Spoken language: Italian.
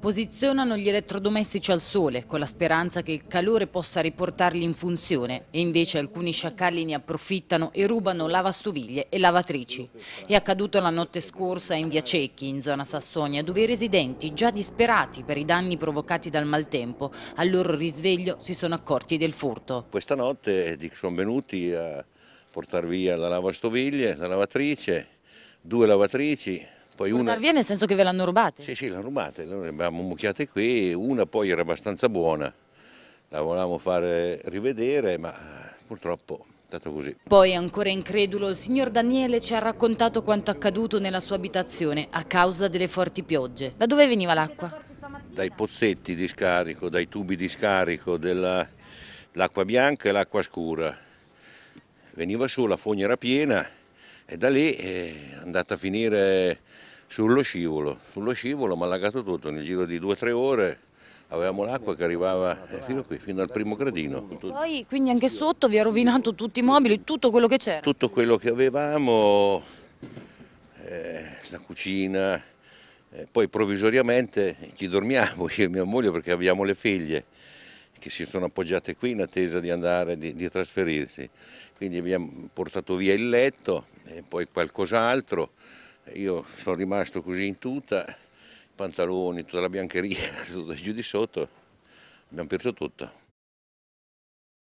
Posizionano gli elettrodomestici al sole con la speranza che il calore possa riportarli in funzione e invece alcuni sciacalli ne approfittano e rubano lavastoviglie e lavatrici. È accaduto la notte scorsa in via Cecchi, in zona Sassonia, dove i residenti, già disperati per i danni provocati dal maltempo, al loro risveglio si sono accorti del furto. Questa notte sono venuti a portare via la lavastoviglie, la lavatrice, due lavatrici, poi una... via nel senso che ve l'hanno rubata? Sì, sì, l'hanno rubata, noi le abbiamo mucchiate qui, una poi era abbastanza buona, la volevamo fare rivedere, ma eh, purtroppo è stato così. Poi, ancora incredulo, il signor Daniele ci ha raccontato quanto accaduto nella sua abitazione a causa delle forti piogge. Da dove veniva l'acqua? Dai pozzetti di scarico, dai tubi di scarico, dell'acqua bianca e l'acqua scura. Veniva su, la fogna era piena e da lì eh, è andata a finire sullo scivolo, sullo scivolo mi ha allagato tutto, nel giro di due o tre ore avevamo l'acqua che arrivava eh, fino qui, fino al primo gradino. Poi quindi anche sotto vi ha rovinato tutti i mobili, tutto quello che c'era? Tutto quello che avevamo, eh, la cucina, eh, poi provvisoriamente ci dormiamo io e mia moglie perché abbiamo le figlie che si sono appoggiate qui in attesa di andare, di, di trasferirsi. Quindi abbiamo portato via il letto e poi qualcos'altro. Io sono rimasto così in tuta, pantaloni, tutta la biancheria, tutto giù di sotto, abbiamo perso tutto.